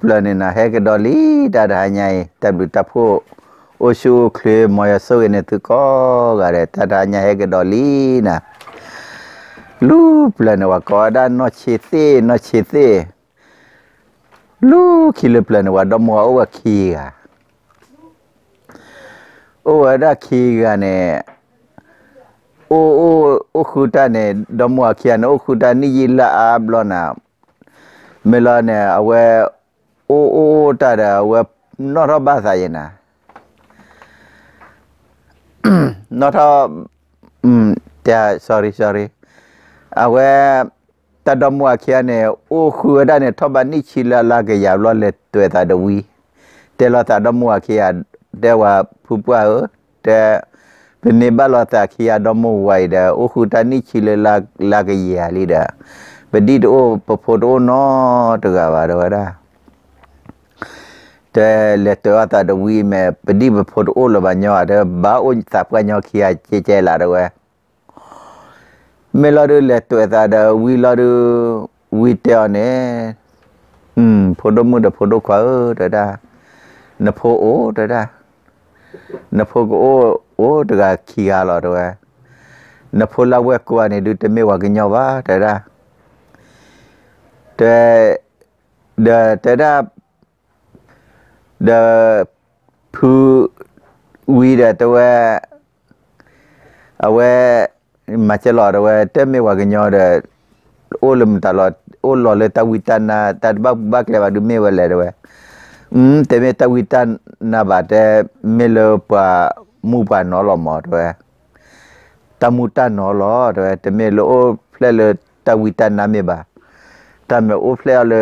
ပလနေနာဟဲကဒေါ်လီတာဒါညိုင်တပ်လူတပ်ဖို့အိုရှူကလေမယဆိုနေတကောကရတာဒါညိုင်ဟဲကဒေါ်လီနာလူပလနဝကောဒါနော့ချီသေးနော့ချီသေးလူခီလပလနဝဒမောဝခီကအိုဝဒခီကနဲ့အိုအိုအခုတနဲ့ဒမောခီကနဲ့အခုတနီလာဘလနာမေလာနဲ့အဝဲโอโอตาดาเวนอทบาสายนะนอทอืมแต่ sorry sorry အဝဲတဒမွာခရနဲ့အိုခွေဒနဲ့ထဘနိချီလာလာကရလောလက်တွေ့တာတဝီတဲလောတာဒမွာခရတဲဝဖူပွားတဲပနေဘလောတာခရဒမဝိုင်ဒါအိုခုတနိချီလာလာကရလီဒါပဒီတိုပဖိုတိုနောတကပါတော့ဒါတဲလက်တော်တာတဝီမဲ့ပတိပဖို့တို့လဘညောတဲ့ဘာဥစပ်ကညောခီယာချေချဲလာတော့ဝဲမေလာတို့လက်တော်တာတဝီလာတို့ဝီတဲနဲ့อืมဖို့တို့မှုတဖို့တို့ခွာတတာနဖို့အိုတတာနဖို့ကိုအိုတကခီယာလာတော့ဝဲနဖို့လာဝဲကိုအနေဒုတမေဝကညောပါတတာတဲ့တဲ့တဲ့ the pu wi da to wa awe ma che lo da wa te me wa gnyo da o lum ta lo o lo le ta wi ta na ta ba ba kle ba du me wa le da wa mm te me ta wi ta na ba te me lo pa mu pa no lo mo da wa ta mu ta no lo da te me lo o fle le ta wi ta na me ba ta me o fle le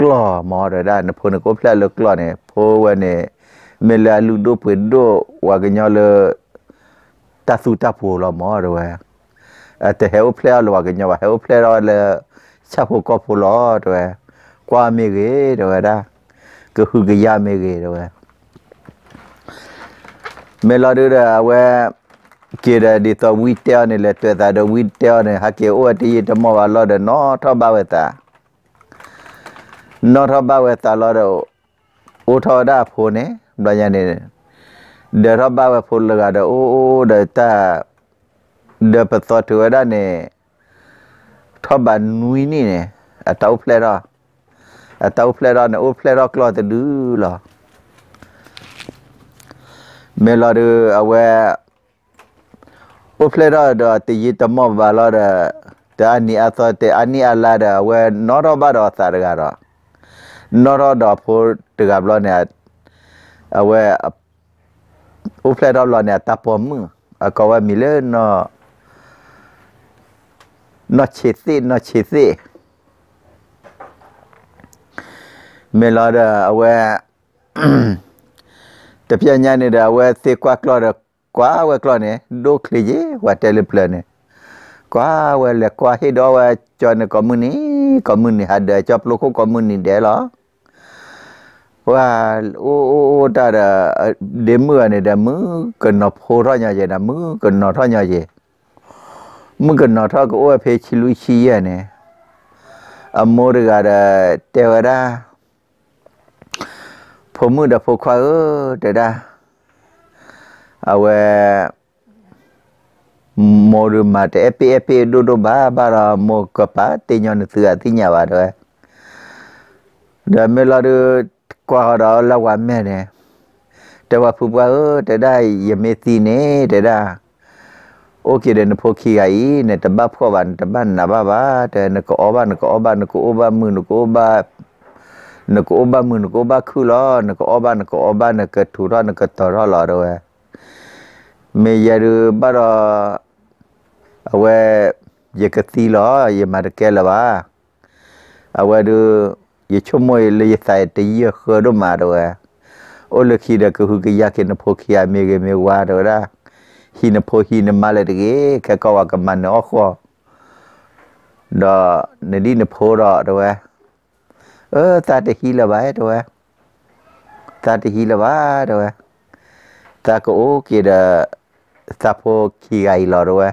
กลอมอระดานพนก็พลลกลอเนี่ยพวันเนี่ยเมลาลูโดเปิดโดวากญอเลตาสุตาโพลมอระวะแต่เฮาพลลวากญอวะเฮาพลรอเลชาโพก็โพลอระวะกว่าเมเกระวะดาก็คือกยาเมเกระวะเมลาดูระวะကေရဒီတော်ဝီတဲနဲ့လက်တွေ့တာတော့ဝီတဲနဲ့ဟာကေအိုတီတမောဝါလော်ဒနော်ထဘဝတာနော်ထဘဝဲသာလောတော့အိုထော်ဒါဖိုနေဘလရနေဒေရဘဝဲဖိုလကတော့အိုအိုဒေတာဒေပသောတူဒါနေထဘနွီနေအတောက်ဖလက်တော့အတောက်ဖလက်တော့အိုဖလက်တော့ကလော့တူလောမေလာရအဝဲအိုဖလက်တော့တည်ရတမော့ဘာလာတဲ့ဒါနီအသောတဲ့အနီအလာတဲ့ဝဲနော်တော့ဘာတော့သာရကတော့နော်တော့တော့ဖို့တကဘလောနဲ့အဝဲအိုဖလက်တော့လောနဲ့တပေါ်မှုအကောဝမီလဲနော်နော်ချေသိနော်ချေသိမေလာဒအဝဲတပြညာနေတဲ့အဝဲသေကွာကလော်ကွာဝဲကလော်နေဒိုခလီကြီးဝတ်တယ်လပလနေကွာဝဲလေကွာဟိဒဝဲကျော်နေကမူနီကမူနီဟာဒဲချပ်လို့ကမူနီဒဲလား Wal o o ta da demu ne da mu kena phora nya je da mu kena tha nya je. Mu kena tha ko o phe chi lu chi ya ne. Amor ga da te da. Pho mu da pho khwa o te da. Awe mo ru ma te epi epi do do ba ba ra mo ka pa te nya ne tu a ti nya ba do. Da me la do กว่าเราละวันแม่เนี่ยแต่ว่าผู้ว่าเออแต่ได้ยเมตีเน่แต่ได้โอเคเดนพอขี้ไอ้เนี่ยแต่บ้าพ่อบ้านแต่บ้านนะบ้าบ้าแต่นกอบ้านนกอบ้านนกอบ้านมือนกอบ้านนกอบ้านมือนกอบ้านคือล้อนกอบ้านนกอบ้านนกถูร้อนนกต่อร้อนหล่อด้วยเมียรือบ้าเราเอาไว้ยกตีล้อยมาตะแกละบ้าเอาไว้ดู ye chomo le ye sai te ye khodo maro o le khira ku hu ke ya ke na pho khia me ge me wa ro ra hi na pho hi na ma le de ge ka ka wa ka man no kho da ne di na pho ro ro wa ơ ta te hi la ba ro wa ta te hi la ba ro wa ta ko o ke da ta pho khi ai lo ro wa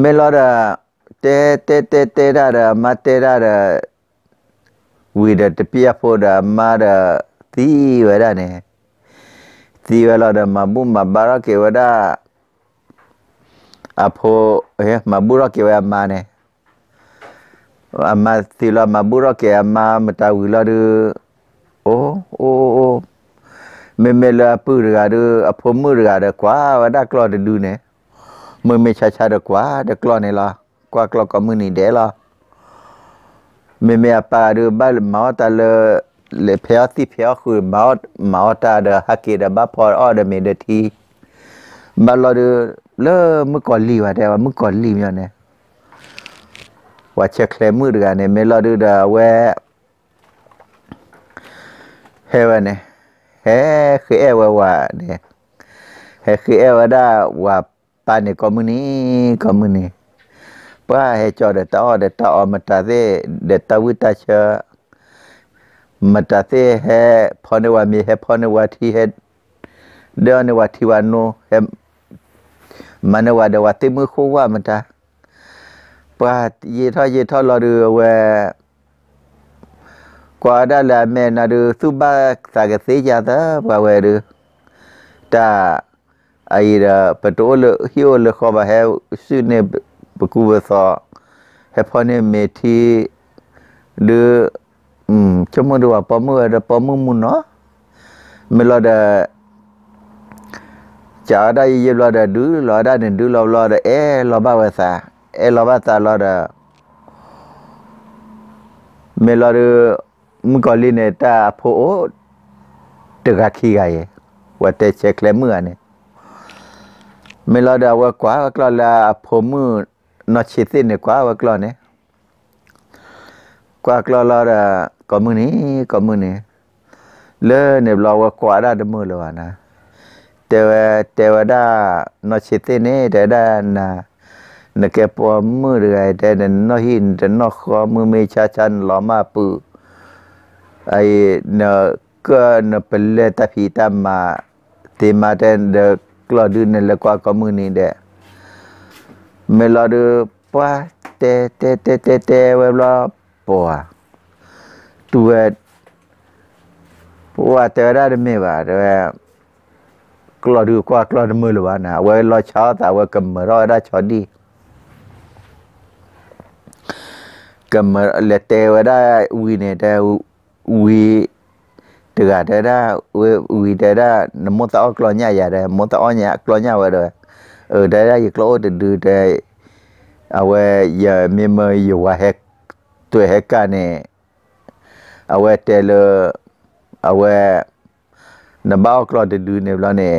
me lo da တဲတဲတဲတဲရရမတဲရရဝီဒတပြဖို့ဒါမာရသီဝရနေသီဝလာဒမဘုမဘာရကေဝဒအဖိုဟဲမဘူရကေဝမာနေအမသီလမဘူရကေအမမတဝီလာဒအိုအိုအိုမေမေလာပူရကဒအဖိုမှုရကဒကွာဝဒကလော်ဒူနေမေမေချာချာဒကွာဒကလော်နေလားกว่ากลอกมือนี่เดละเมื่อเมื่อปาดูบ้านมาตาเลเลเพียที่เพียคือมามาตาเดฮักเกดบ้าพออเดเมเดทีบ้านเราดูเลเมื่อก่อนลีว่าแต่ว่าเมื่อก่อนลีมนี่ยงนะว่าเช็คเคลมือเดือนเนี่ยเมื่อเราดูเดวะเฮวันเนี่ยเฮคือเอวว่าเนี่ยเฮคือเอวได้ว่าปานเนี่ยก็มือนี้ก็มือนี้ป้าเห้จอดเดตอเดตอมาตาเดเดตวิตาเชมาตาเซเห้พอนวามีเห้พอนวาทีเห้เดอนวาทีวานุเห้มันวาเดวาติมือคู่ว่ามันจะป้ายีท่อยีท่อลอเรือวกว่าได้แล้วแม่นาดูสุบาสากสิจาตว่าเวรืตาไอ้ประตูเลือกเหี้ยวเลือกขอบเห่สื่อเนบปกูเวสอเฮพอเนี่ยเมทีดืออืมชั่วโมงดูว่าปอมือเดปอมือมุนเนาะเมื่อเราเดจะได้ยินเราเดดูเราได้เนี่ยดูเราเราเดเอเราบ้าเวสาเอเราบ้าตาเราเดเมื่อเราเูมึงก็ลีเนต้าโพตะกขี้ไงว่าแต่เช็คแลมือเนี่ยเมื่อเราเดว่ากว่ากเราละพมือนอชิติเนี่ยกว่าวกลอเนี่ยกว่ากลอลอดะก็มือนี้ก็มือนี้เลเนี่ยเราว่ากว่าได้ดมือเลยวะนะแต่ว่าแต่ว่าได้นอชิติเนี่ยแต่ได้นะนักเก็ปอมือเรื่อยแต่เนนอหินแต่นอคอมือไม่ชาชันหลอมาปือไอเนก็เนเป็นเลตพีตามมาตีมาแต่เด็กกลอดืนเนี่ยแล้วกว่าก็มือนี้เด้เมลอดูปะเตเตเตเตเตเวลาปัวตัวปัวเตอได้ไม่ว่าแต่กลอดูกว่ากลอดมือหรือว่านะเวลาช้าแต่ว่ากำมือร้อได้ช้อดีกำมือเลเตวได้วีเนได้วีเตือได้ได้วีได้ได้นมตะอ้อกลอนญาอย่าได้มตะอ้อญญากลอนยาไว้ด้วยเออได้ได้ยกโลดดูได้เอาไว้ยามีมืออยู่ว่าเฮกตัวเฮกกันเนี่ยเอาไว้เตลเอาไว้นบ้ากลอดดูเนี่ยแล้วเนี่ย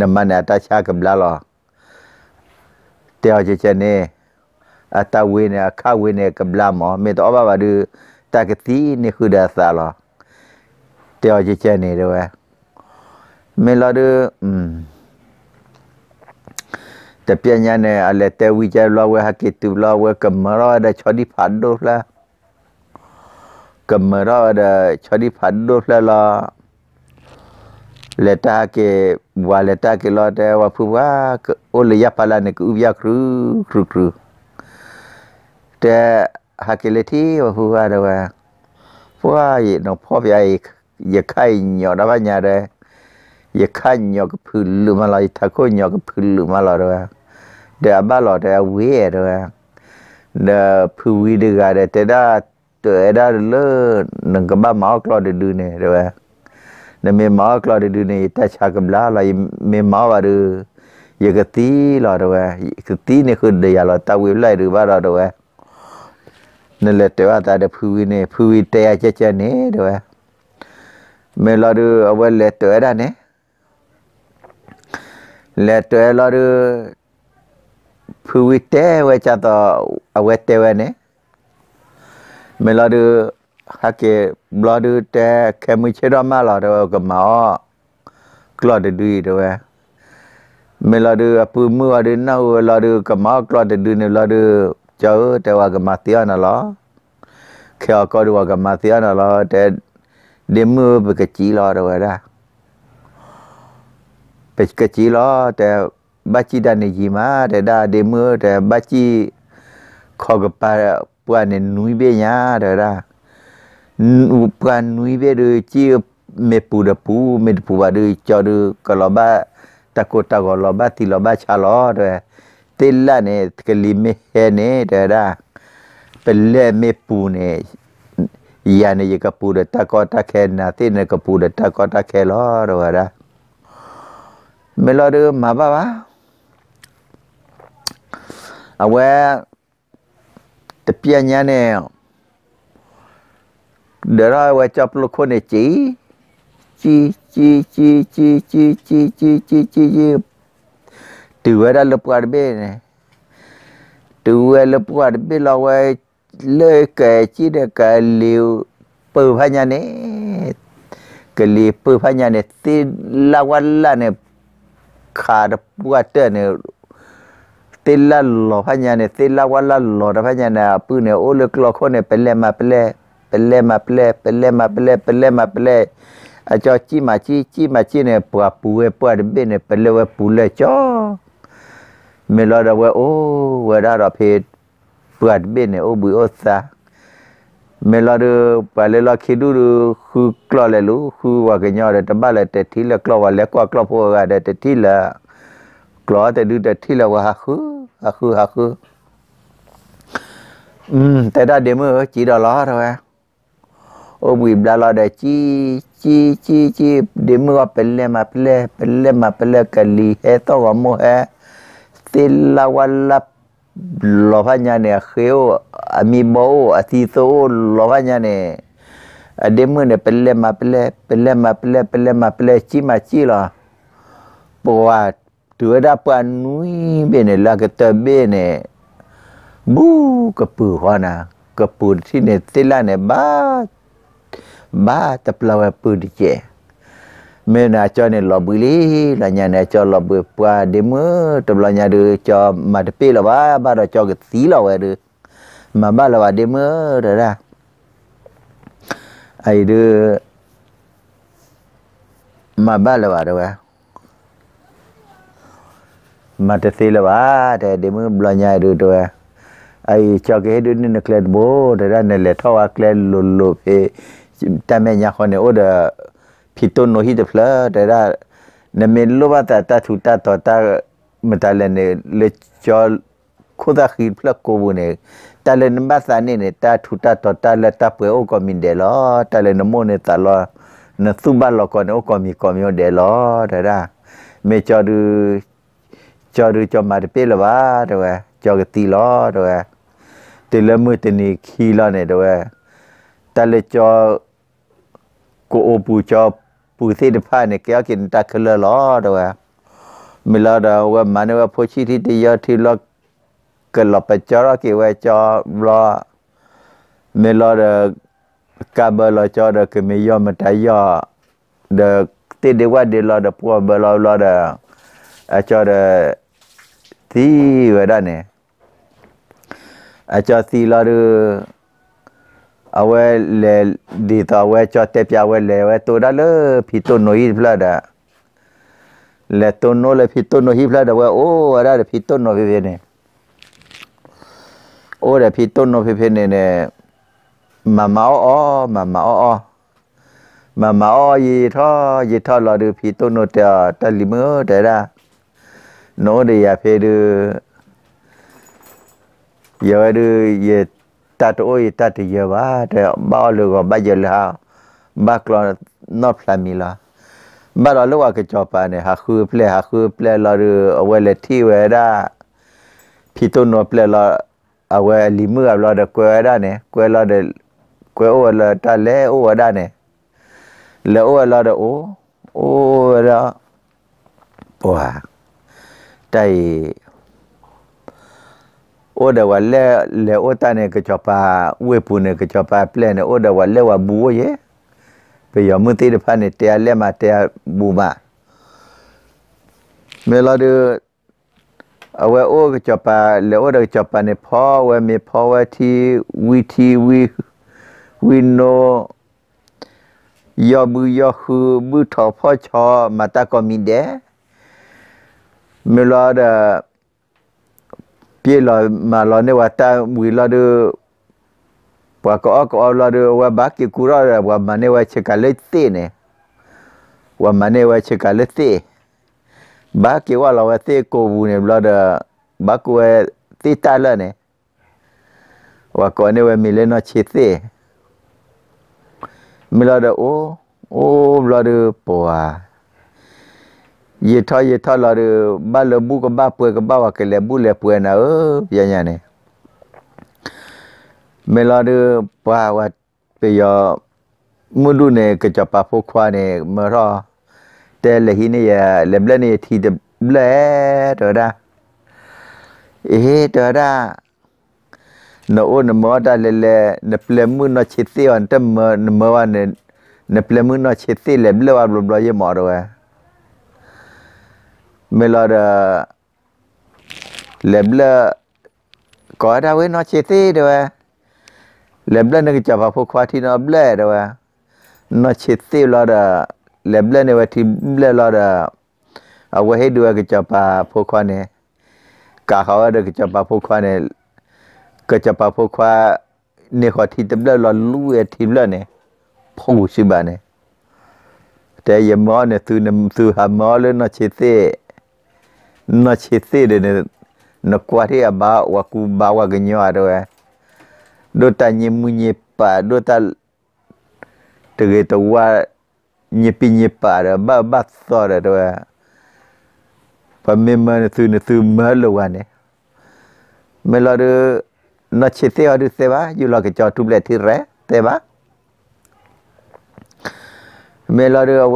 นมันอัตชากับลาลอเตียวเจเจเนี่ยอัตเวเนี่ยข้าเวเนี่ยกับลามอไม่ต้องว่าว่าดูตากตีนี่คือดาซาลอเตียวเจเจเนี่ยด้วยไม่รอดูอืมแต่เปียญาเนี่ยอะไรแต่วิจัยลราเวหากิตุลราเวกมราได้ชอดิพันดูละกมราได้ชอดิพันดูละละเลตาเกว่าเลตาเกลอแต่ว่าพูว่าโอเลยาพลานี่กูอยากรู้ครูครูแต่หากเลที่ว่าพูว่าเด้ว่าพูว่าอีน้องพ่อใหญ่ยัาไข่หยอดบ้านยาเด้ยข้ายอกพื้นรือมอะไรทักข้หยอกพื้นรืมอะไรหรอเดี๋ยวบ้าหรอเดี๋ยวเวรหรอเดี๋ยวพื้นวิดีกาเดี๋ยตได้ตัวได้เลิศหนึ่งกับบ้าหมอกลอยดดูเนี่ยหรอเดี๋ยวมีหมอกลอยดดูเนี่ยแต่ชากับลาอะไรมีหมาว่าดูยกตีหรอ้วอกตีเนี่ยคือเดียวเราตาวิวไรหรือบ้าเราหรอนั่นแหละแต่ว่าตาเดีวพื้นเนี่ยพื้นแต่จะเจเนี่ยหรอเมื่อเราดูเอาไว้เลยตัวได้เนี่ยလက်တွဲလာရဖူဝီတဲဝဲချတော့အဝဲတဲဝဲနဲ့မလာရဟာကေဘလာဒူတဲခဲမချေရမလာတော့ကမောကလော်ဒဒူတော့မလာရအပူမှုအရနာဝလာရကမောကလော်ဒဒူနေလာရကြောတဲဝကမတိယနာလားခေအကောရဝကမတိယနာလားတဲဒီမှုပကကြီးလာတော့ရတာปกะจีล้อแต่บัจีดานยีมาแต่ดาเดมือแต่บัจีขอกปาปวนเนนุยเบียาแต่ดาปวนนุยเบียดูจีเมปูดปูเมดปูบาดูจอดูกลอบาตะกกตะกลอบาติลอบาชาล้อแต่เตล่าเนี่ยกลิ่มเฮเน่แต่ดาเป็นเล่เมปูเนี่ยยานี่ก็ปูดตะกอตะเค่นาทีนี่ก็ปูดตะกอตะเค่ล้อหร้อ่าได้မလာရမပါပါအဝဲတပြညာနဲ့ဒရဝဲချပ်လခုနေချီချီချီချီချီချီချီချီချီချီချီတူဝဲလပွားဘေးနဲ့တူဝဲလပွားဘေးလောဝဲလေကဲချီတဲ့ကလီပူဖညာနဲ့ကလီပူဖညာနဲ့သီလာဝလာနဲ့ขาดปวดเจอเนี่ยติลละหลอพันยาเนี่ยติลละวันละหลอพันยาเนี่ยปืนเนี่ยโอ้เล็กหลอคนเนี่ยเป็นเล่มาเป็นเล่เป็นเล่มาเป็นเล่เป็นเล่มาเป็นเล่เป็นเล่มาเป็นเล่อาจาะยจีมาจีจีมาจีเนี่ยปวดปวดปวดเบนเนี่ยเป็นเลว่ปวดเลยจ้าเมื่อเราเว่าโอ้เวลาเราเพิดปวดเบนเนี่ยโอ้บุยโอซามลารูไปเลยล่ะคิดดูคือกลอเลลูคือว่ากันยอดแต่บ้านแต่ที่ละกลอว่าเล็กกว่ากลอพวกันแต่ที่ละกลอแต่ดูแต่ที่ละว่าฮักคือฮักคือฮักคืออืมแต่ได้านเดิมือจีดอลล่ะเหาอวะโอ้บีบลาลาได้จีจีจีจีเดิมว่าเป็นเล่มาเป็นเล่มาเป็นเล่มาเปลี่ยนกันลีเฮตัองว่ามัเฮติลลาวัลลบ lofanya ne kheo amibo atito lofanya ne ademu ne pelle ma pelle pelle ma pelle pelle ma pelle chi ma chi la poa tu da pa nui bene la ke ta bene bu ka pu hwana ka pu thi ne tela ne ba ba ta plawa pu di che mê là cho nên lò bự lý là nhà này cho lò bự qua đếm mơ trong là nhà đưa cho mà đập là ba ba là cho cái tí lò về được mà ba là bà đếm mơ rồi ra ai đưa mà ba là bà đâu à mà thật là ba để đếm mơ là nhà đưa rồi à ai cho cái đứa nên là bố rồi ra này là thao ác lên lùn lùn ta mẹ nhà con này ở được ဖြစ်တော့နိုဟိတဖလာတရာနမေလောဘတတထုတတတမတလနေလေချောခုဒခိဖလကိုဘူးနေတလနမသနေနေတထုတတတလတပွဲဩကမင်တယ်လောတလနမိုနေတလောနသုဘလောကနောကမီကမီတယ်လောတရာမေချောဒူချောဒူချောမာတပေလပါတော့ချောကတိလောတော့တေလမွတနေခီလာနေတော့တလချောကိုအပူချောปุ๋ยเสดผ้าเนี่ยแกกินตาคือลล้อด้วยมิลาด้วยว่ามันว่าพ่อชีที่ดีเยอะที่เราเกิดหลับไปจอรกี่วัาจอรอมิลาดากาเบลจอเดคือไม่ยอมมาแต่ยอเด็กติดเดียว่าเดี๋ยวเราเดพ่อเบลเลาเดอาจอเดที่เวลาเนี่ยอาจอทีเลาเดအဝဲလေဒီတော့ဝဲချတဲ့ပြဝဲလေဝဲတော်တယ်ဖီတော်နိုဟိဖလာဒါလေတော်နိုလေဖီတော်နိုဟိဖလာဒါဝဲအိုးအရာဖီတော်နိုဖေဖေနေအိုးလေဖီတော်နိုဖေဖေနေနေမမအောမမအောမမအောရေထောရေထောလာဒူဖီတော်နိုတာတလီမောတဲရာနိုးရရဖေဒူယောဒူယေတတ်အိုးတတ်ရပါတဲ့ဘာလို့ကဘာကြလာဘာကလောနော့ဖလာမီလာဘာလို့ကကြောပါနေဟာခူပလေဟာခူပလေလာရအဝဲလက်တီဝဲရာဖီတုံနောပလေလာအဝဲလီမူကလာတဲ့ကွဲရာနေကွဲလာတဲ့ကွဲအိုလာတလဲအိုဝဒါနေလဲအိုလာတဲ့အိုအိုရာပေါ်ဟာတိုင်โอดาวเล่เลโอตานกจอปาเวปุนกจอปาเพลนโอดาวเล่ว่าบัวเย่ไปยอมมติเดพันเตียเล่มาเตียบูมาเมื่อเราดูเอาไว้โอ้ก็จับไปแลอโอเราจับไปในพ่อไว้มื่อพ่อว่าที่วิธีวิวิโนยอมือยอคือมือทอพ่อชอมาตาก็มีเด้เมื่อเรา bia lo mà lo nếu ta mùi lo đưa và có có lo đưa và bác kia cú ra và mà nếu chỉ cả lấy tê này và mà nếu chỉ cả lấy tê bác kia qua lo tê cô bu này lo đưa bác cô tê ta lo này và có nếu mình lên nó chỉ tê mình lo đưa ô ô lo đưa bỏ ye tha ye tha la re ba le bu ko ba pwe ko ba wa ke le bu le pwe na o ya nya ne me la re pa wa pe ya mu du ne ke cha pa pho khwa ne ma ra te le hi ne ya le ble ne thi de ble to da e to da နော်ဦးနမောတာလဲလဲနပလမှုနော်ချစ်သေးအောင်တမနမောဝါနေနပလမှုနော်ချစ်သေးလဲဘလဝဘလဘလရေမော်တော့มลอดเล็บเลก่อดาว้นอเชตีด้วยเล็บเล่นึกจะพาพวกควาที่นอเบลด้วยนอเชตีลอดเล็บเล่นวันติเบลลอดเอาไว้ให้ด้วยกิจพาพวกควาเนี่ยกาเขาว่าเด็กจะปาพวกควาเนี่ยก็จะปาพวกควาเนี่ยขอทีเดียวเราลู่เอทีเดียเนี่ยพงศิบาเนี่ยแต่ยมอเนี่ยสื่อนซื้อหามอเลยนอเชตี nó chỉ thế để nó nó qua thì à ba wa ku ba wa genyo rồi đôi ta nhẹ mu nhẹ pa đôi ta từ cái tàu wa nhẹ pi nhẹ pa rồi ba ba so rồi và mình mà nó từ nó từ mơ lâu anh ấy mình lo được nó chỉ thế ở được thế ba dù lo cái trò trung lệ thì rẻ thế ba mình lo được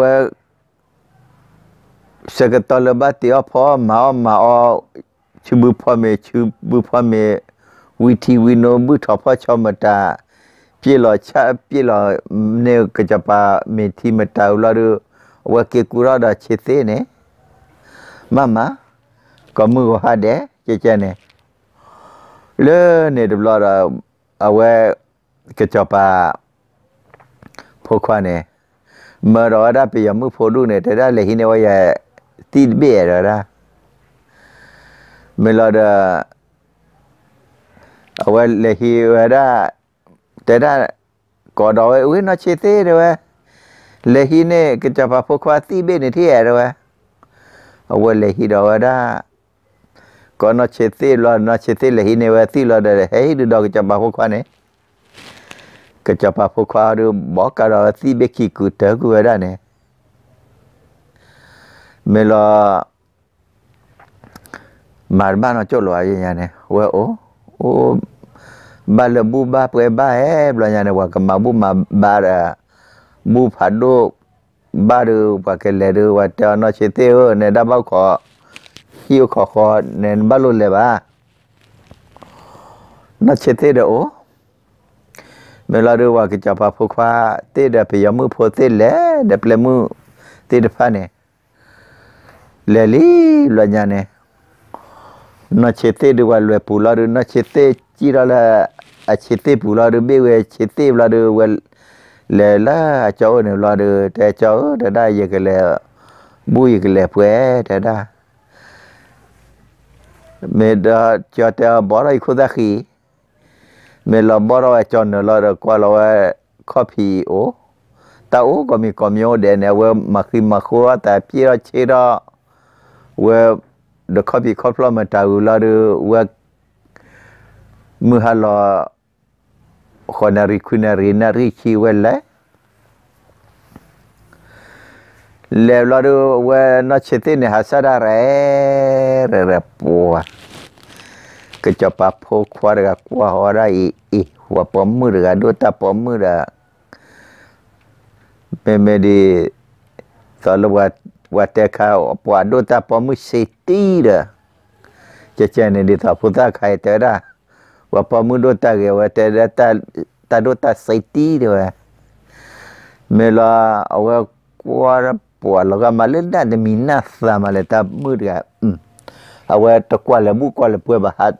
စကတလဘတိအဖောမောမောချဘူဖောမေချဘူဖောမေဝီတီဝီနိုဘူထဖောချမတာပြေလောချပြေလောနေကကြပါမေတီမတာလာရဝကေကူရဒါချေသေးနေမမကမှုဟာတဲ့ကြကြနေလဲနေဒဘလာအဝဲကကြပါဖိုခွနဲ့မရောဒါပြယမှုဖိုလူနဲ့တရလေဟိနေဝရဲ့ tidbera melada awal lehi wada teda kodawe wi no chete dewa lehi ne kecapa pokwati be ne tie dewa awal lehi dawa da có nó chết tí lo nó chết tí là hi nè tí lo để hei đưa đâu cái chấm bà phô khoa này cái chấm bà phô khoa đưa bỏ cả rồi tí bé kỳ cụ tớ của vậy đó nè မေလာမာဘာနော်ကျော်လိုအရင်ရနေဝဲအိုအိုဘာလဘူဘာပွဲဘာဟဲဘလညာနေဝကမဘူမဘာရာဘူဖာဒိုဘာရူပကလေရူဝတာနော်ချေတေဟိုနေဒါဘောက်ခေါ်ဟီယိုခေါ်ခေါ်နေဘလုလေဘာနော်ချေတေတော့မေလာရူဝကကြပါဖုခွာတေတဲ့ပြယမှုဖို့တေလေဒပလမှုတေတဖာနေลลีลยญญาเนนัชเตดูวลเยปูลารนัชเตจีราลาอชเตปูลารเบเวชเตปลาดเวลเลลาจอนี่ยลาดรแต่จอแต่ได้ยังกันแลยบุยกันแล้วเพื่อแต่ได้ เมื่อจะอตบารอรคุดขี้เมื่อเราบอรจอนเลาเรกว่าเราข้อพีโอแต่โอ้ก็มีความโยเดนเอาไว้มาคิมมาคัวแต่พี่เราเชื่อว่าดอกบีคอพลอมานตาุลาดว่ามือฮัลโหลคนริคุนรินาริคีเวลละเล่วลาดว่านาชิตินฮัสซาดาเรเรเรปวะก็จะปับพวควาดกัควาหัวไรอีหัวปมมือกันดูตาปมมือละเมเมดีตลอดว่า wateka apa ado ta pomu siti da cecen ni ta puta kai ta da tak pomu do ta ge wate da ta ta do ta siti da mela awa kuara pua loga male da de minasa lah male ta murga hmm. awa to kuala bu kuala pua bahat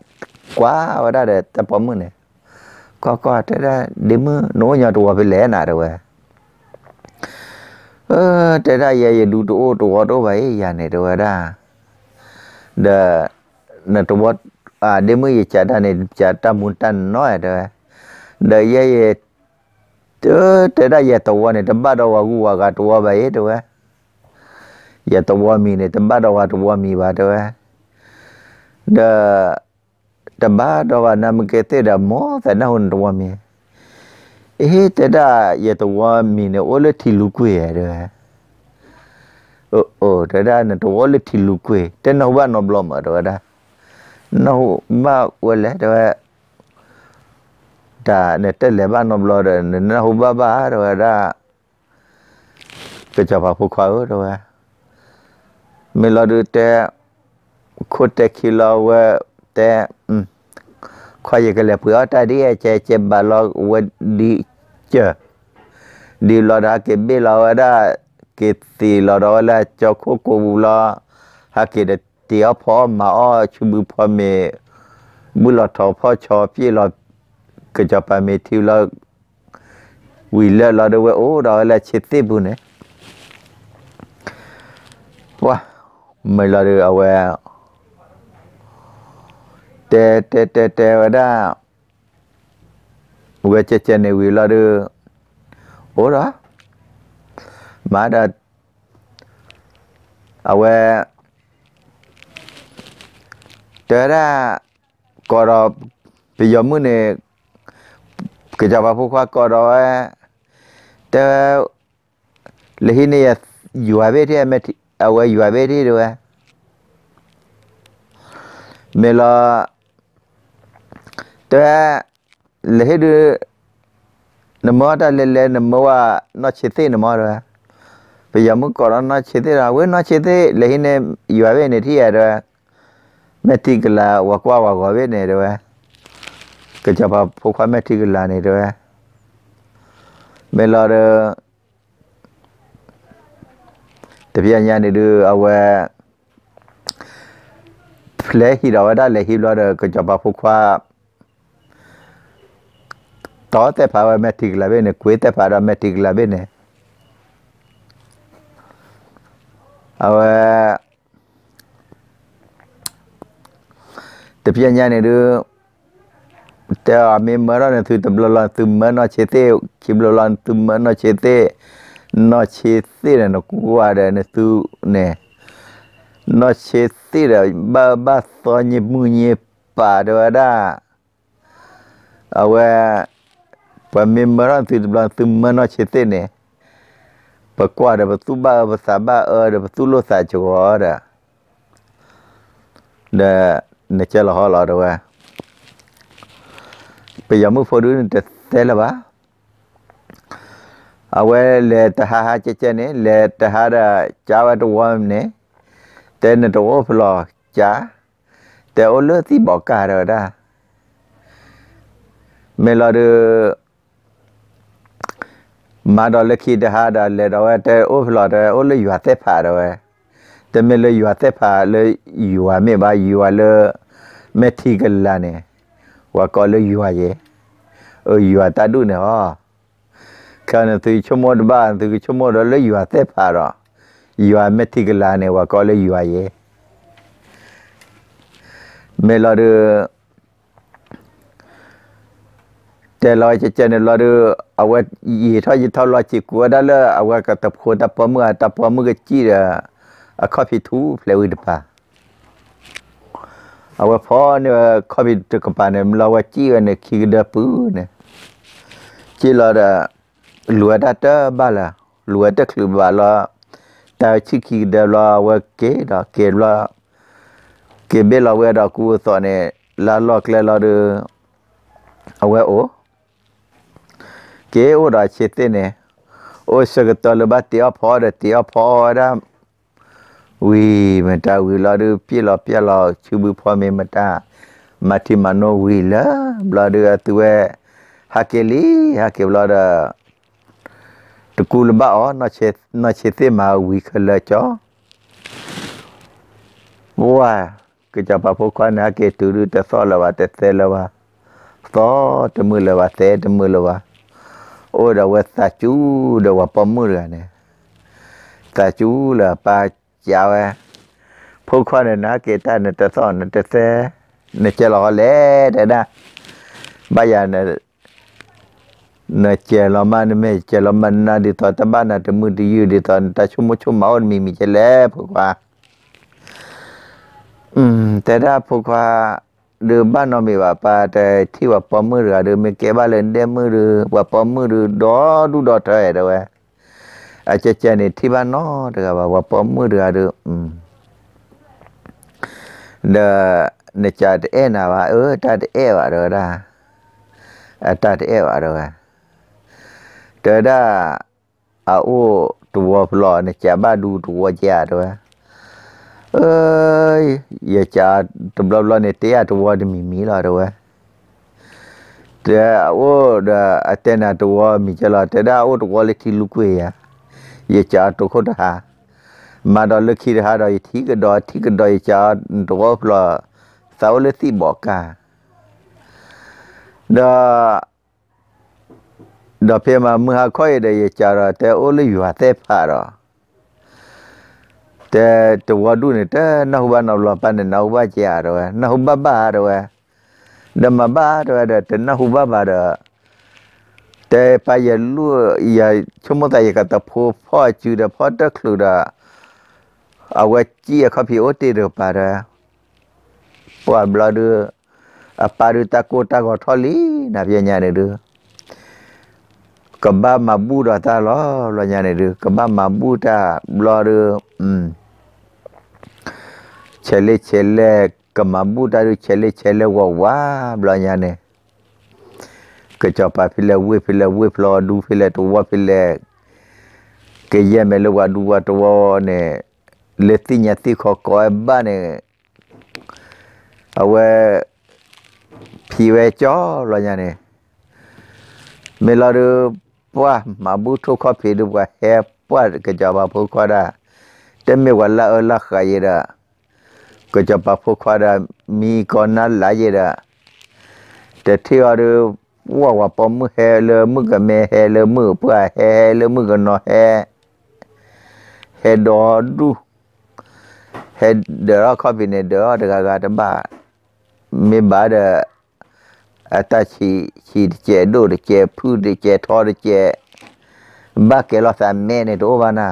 kwa wa da ta pomu ne kwa kwa ta da de mu no tu wa pe le na ờ thế ra giờ giờ đủ chỗ chỗ đó vậy giờ này rồi ra đờ nè tụi bót à đêm mới chả ra này chả ra muốn tan nói rồi đờ giờ giờ chứ thế ra giờ tụi này tụi ba đâu à gua cả tụi vậy tụi giờ tụi mì này tụi ba đâu à mì mi ba tụi đờ tụi ba đâu à nằm cái tê đờ mó phải nấu tụi mi เฮ้แต่ได้ยตัวมีเนี่ยโอเลที่ลูกเวยด้โอ้โอ้แต่ได้เนี่ยตัวเลที่ลูกเวยแต่นาว่านอบลมอะไรวได้นอาวัเแล้วตัวแต่เนี่ยแต่เลบ้านนอบลอมเนี่ยนอบ้าบ้าตัวได้ก็จะพาพวกเขาตัวไม่ราดูแต่คตรแต่คิดเราว่าแต่อืมขอยากเลยเผื่อตาดีเจเจ็บบาลอวดีจะดีลอดาเก็บเบลาได้เก็บสีลอดาละจะคุกคุมลาฮักเกิดตีอวพ่อมาอ้อชุบุพ่อเมมุลาทอพ่อชอพี่เราก็จะไปเมทิวเราวิลเลอรเราด้วยโอ้เราละเช็ดติบุเนะว่าไม่ละเรือเอาไว้เตะเตะเตะเตาได้เวเจเจในวิลาเดอโอ้ระมาดัดเอาไวเจอได้ก็รอไปยอมมือเนี่ยกิจวัตูพววาก็รอแต่เลยที่นี่ยอยู่อาเวที่เมทเอาไว้อยู่อาเวที่ด้วยเมล่อแต่လေဟေဒနမောတလေလေနမောဝနောချေသိနမောရပေယမကောရနောချေသိရာဝေနောချေသိလေဟိနေယွာဝေနေတိရရမတိကလာဝကွာဝကောဝေနေရကကြပါဖောခွာမတိကလာနေရမေလာရတပြညာနေလူအဝဲဖလဲဟိရဝဒလေဟိလောရကကြပါဖောခွာ tawate pawa me tigla bene kuete para me tigla bene awa te pia nyane du te a me mara ne tu te blola tu mana chete ki blola tu mana chete no chete ne no kuwa de ne tu ne no chete de ba ba so nyi mu nyi pa do da awa ปมิมรันติดบลันติมโนเชตเนปกวาดประตูบ้าปราตูบ้าเออประตุโลสาจวอระเดเนเชลฮอลอด์ว่าไปยามุฟอร์ดูนเดเซลบ้าเอาไว้เลตหาหาเจเนเลตหาระจาวตัววามเนเตนตัวโฟลอจ้าแต่โอเลที่บอกการเราได้เมื่อเราမာတော်လက်ခိတဟာတာလေတော်ဝဲတဲအိုဖလာတဲအိုလေယူဟာသက်ဖာတော်ဝဲတမဲလေယူဟာသက်ဖာလေယူဟာမေဘာယူဟာလေမေတိကလာနေဝါကောလေယူဟာရေအိုယူဟာတဒုနေဟောခါနေသူချမောတဘာသူချမောတော်လေယူဟာသက်ဖာတော်ယူဟာမေတိကလာနေဝါကောလေယူဟာရေမေလာတဲ့แต่ลอยจะเจนลอยเรอเอาว่ายีท่อยท่อลอยจิกัวได้เลยเอาว่ากระตับโคตะปอมือตับปอมือก็จีเด้อข้อผิดทูเพลวิดปะเอาว่าพ่อเนี่ยข้อผิดตะกปานเนี่ยเราว่าจีเนี่ยขี้เดือปื้อเนี่ยจี้เราเด้อหลวดัตเตอบ้าละหลวดัตคือบ้าละแต่ชื่อขี้เดือเราว่าเกดอเกดเราเกเบลเราไวดอกกูสอนเนี่ยลาลอกแล้วเราเด้อเอาไว้โอ้กวราชิตเนโอ้สกตลบตีอพอรตีอพอรวีมตาวิลาดูพี่ลาพี่ลาชิบุพามีมตามาที่มโนวิละบลาดูตัวฮักเกลีฮักเกบลาดตะกูลบ้าอ๋อนัชตนาเชตมาวีขลจอว้าก็จะพาพวกคนนกเกตุรุตะซอละวาตะเซละวะซอตะมือละวะเซตะมือละวาโอ้ดราตาจูดราปมมือเลยนี่ยตาจูเลาปาเจ้าผู้คนนะเกต้านนจะสอนนจะแซนนจะรอแล้วแต่นะบางอย่างนะนเจะลมันไม่จะจลมันนะดีตอนตบ้านน่าจะมือดียู่ดีตอนตาชุ่มชุ่มเมาอันมีมีจะแล้วผู้คนอืมแต่ถ้าผู้คนเือบ้านนอมีว่าปาแต่ที่ว่าปอมมือเรือเือมีเก็บบ้านเล่นเดมือเรือว่าปอมมือเรือดอดูดอเท่าเดร่เว้ออาจจะเจนี่ที่บ้านนอเด้อว่าว่าปอมมือเรือเืออืมเด้อในจัดเอนว่าเออจัดเอว่าเด้อดาจัดเอว่าเด้อเด้อดเอาตัวปลอในจับบ้าดูตัวเจ้าเด้อเอ้ยอย่าจ่าตบลบลในเตียตัวดมีมีลาด้วยเดี๋ยวโอ้เดี๋ยวเตนาตัวมีเจลาเดี๋ยวโอ้ตัวเล็กที่ลูกเวียอย่าจ่าตัวคนหามาดอลคิดหาดอยที่ก็ดอยที่ก็ดอยจ่าตัวพลอสาวเลส่บอกกาดอดอเพื่อมาเมื่อค่อยได้จ่าแต่โอ้เลยอยู่หาเตผารอต่จัวดูนี่ยแต่นักบ้านเอาลปันเนี่นักบ้านเจ้าด้วยนักบ้าบ้าด้วยดมาบ้าด้วยแต่นักบ้าบ้าด้วแต่ไปยันลู่อย่าชั่วโมงแต่ยกัตะพูพ่อจืดพ่อตะคลุดเอาไว้เจี๊ยเขาพี่โอติเดือปาระปวดบลาดือปารุตะโกตะกอทอลีนะพี่ญาเนเดือกบ้ามาบูดอตาล้อลอยาในเรือกบ้ามาบูดาลอเรืออืมเฉลเฉลกมาบูดาเฉลเฉลว่าว้าลอยาในกจอปาพิเลวุ้ยพิเลวุ้ยพลอดูพิเลตัวพิเลกเยี่ยมเลว่าดูว่าตัวเนี่ยเลติญาติขอคอยบ้านเนี่ยเอาไว้พี่เวจ้อลอยาในเมื่อเราป่ามาบุทุกข์ผิดว่าเฮป้าก็จะมาบพูข้อได้แต่ไม่ว่าละเออละขายระก็จะมาบพูข้อได้มีคนนั้นหลายระแต่ที่เราว่าว่าปมือเฮเลมือกับเมเฮเลมือเพื่อเฮเลมือกับนอเฮเฮดอดูเฮเดี๋ยวเราเข้าไปในเดี๋ยวเราจะกาการบ้าไม่บาดเအတချီချီကျဲတို့ကျဲဖူးကျဲထောကျဲဘကဲလောသမဲနေတော့ဘာနာ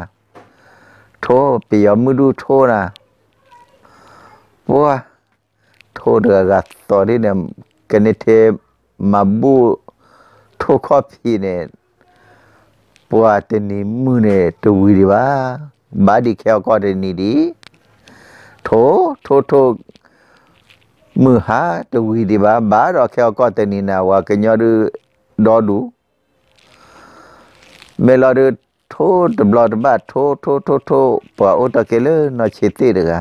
ထိုးပြရမှုတို့ထိုးနာဘောထိုးတဲ့ကတော်ရင်းနဲ့ကနေတဲ့မဘူထိုးခေါ်ပြီနဲ့ပွာတနေမှုနဲ့တူဝီဒီပါဘာဒီခဲကောတဲ့နေဒီထိုးထိုးထိုးมือหาตัววิดีบาบาดอกแค่ก็เตนินาวาเกยอดูดอดูเมลอดูโทษบลอดบาโทษโทษโทษโทษปะโอตะเกลนอชิติเดกะ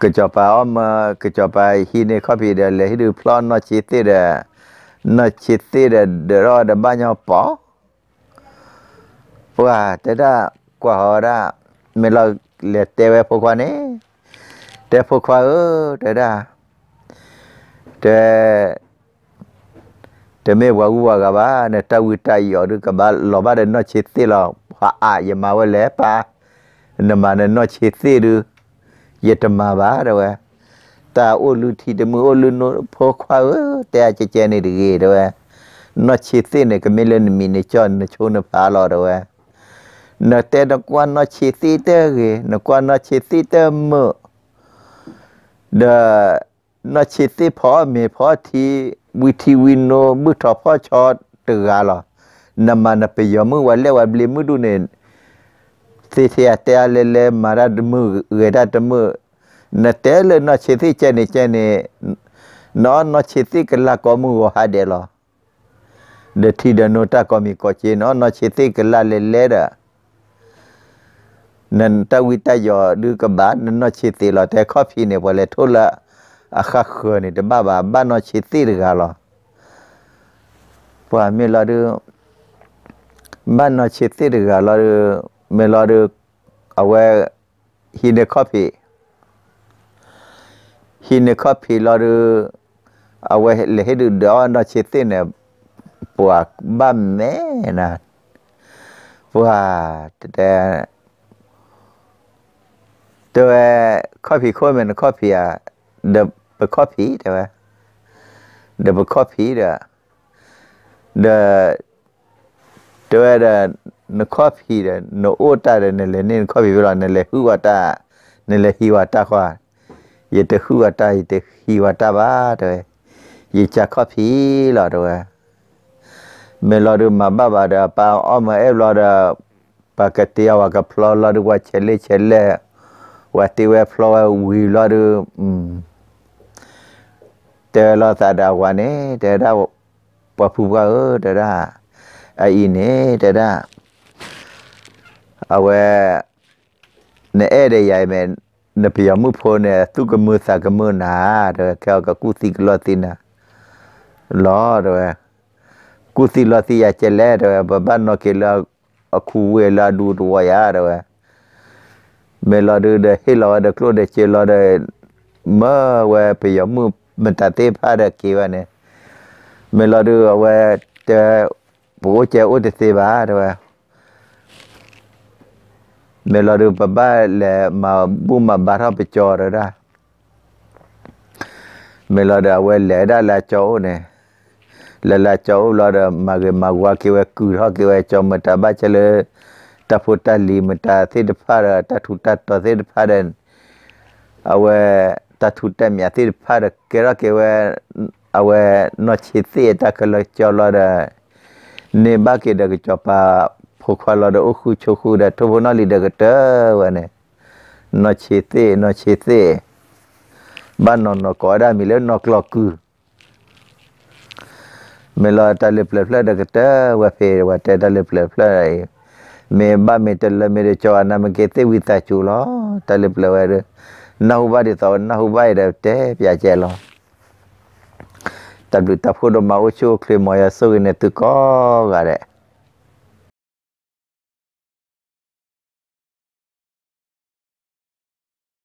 กะจอปาอมกะจอปาฮีเนคอบีเดเลฮิดูพลอนนอชิติเดนอชิติเดเดรอดบานยอปอว่าแต่ดากว่าหอระเมลอเลเตเวพวกวานี้แต่พวกควาเออแต่ด่าแต่แต่ไม่ว่าวัวกับบ้าเนี่ยตาวิตายอยู่หรือกับบ้าหลอบ้าเดินนอชิดสิหรอกพระอาอย่ามาว่าแล้วปะนมาเนี่ยนอชิดสิหรืออย่าจะมาบ้าเด้อตาโอลุทีเดมือโอลุโนพวกควาเออแต่จะเจนี่ดีเด้อนอชิดสิเนี่ยก็ไม่เล่นมีในจอนในชูนฟ้าหรอเด้อ nó tên nó quan nó chỉ tí tơ gì nó quan nó chỉ tí tơ mơ the นชิติพอเมพอทีวิธีวินโนมือทอพ่อชอตเตือหรอนำมันไปยอมมือวันเลวันบลีมือดูเนนสิเสียเตะเลเลมาราดมือเอือดาดมือนเตะเลนชิติเจเนเจเนนอนนชิติกันละก็มือหาเดลอเดทีเดโนตาก็มีก็เจนอนนชิติกันละเลเลดะนั่นตาวิตายอดูกอกบ้านนั่นนอชิตีหรอแต่ข้อพี่เนี่ยพอเลยทุละอาคาเขือนี่แต่บ้าบ้าบ้านนอชิตีหรือกันหรอพอมีเราดูบ้านนอชิตีหรือกันเราดู้มื่เราดูเอาไว้หินเดข้อพี่หินเดข้อพี่เราดูเอาไว้เลยให้ดื้อดอนอชิตีเนี่ยปวกบ้านแม่นะว่าแต่ตัวคอฟฟี่โคมันคอฟฟี่อ่ะ the coffee แต่ว่า the coffee the the ตัวเดนคอฟฟี่เดนโอตาเดนเลนินคอฟฟี่เวลาเนเลฮูวาตาเนเลฮีวาตาควาเยตฮูวาตาเยตฮีวาตาบาตัวเยจะคอฟฟี่หลอตัวเมลอดูมาบาบาเดปาออมเอลอเดปากติยาวกับพลอลอดูว่าเชลเลเชลเลว่าที่เวฟลอวิลาดูเตลอตาดาวันเน่เตดาปะพูกาเออเตดาไออินเน่เตดาเอาเวเนเอเดียายเมนนพยามุพเนตุกมือสากมือนาเดอแกกับกุสิกลอตินะลอเดอกุสิลอติยาเจเลเดอบ้านนอกเกลอคูเวลาดูดวายาเดอ mẹ lo được để hi lo được luôn để chơi lo để mơ về bây giờ mu mình ta tiếp ha được kì vậy nè mẹ lo được về chơi bố chơi út thì bà rồi mẹ lo được bà ba là mà bu mà bà ra bị cho rồi đó mẹ lo được về lẽ đó là cháu nè là là chỗ lo được mà người mà qua kêu cứ họ kêu cho mình ta ba chơi ta phu ta li ma ta thế được pha ra ta thu ta ta thế được pha đen ta thu ta mía thế được pha được cái đó cái nó chỉ thế ta cái lo cho lo ra nên ba cái đó cái cho pa phu khoa lo đó ô khu cho khu đó thu vô nó li đó cái tớ vậy nè nó chỉ thế nó chỉ thế ba nó nó có ra mình lấy nó lo cứ mình lo ta lập lập lập được cái tớ wa phê và ta lập lập lập မေဘမေတလမေရချောနာမကေတေဝိတချူလောတလပလဝရနဟုဘဒီသောနဟုဘရတဲပြကျဲလောတဘလူတဖို့တော့မအချိုခလေမယဆုနေတကောကတဲ့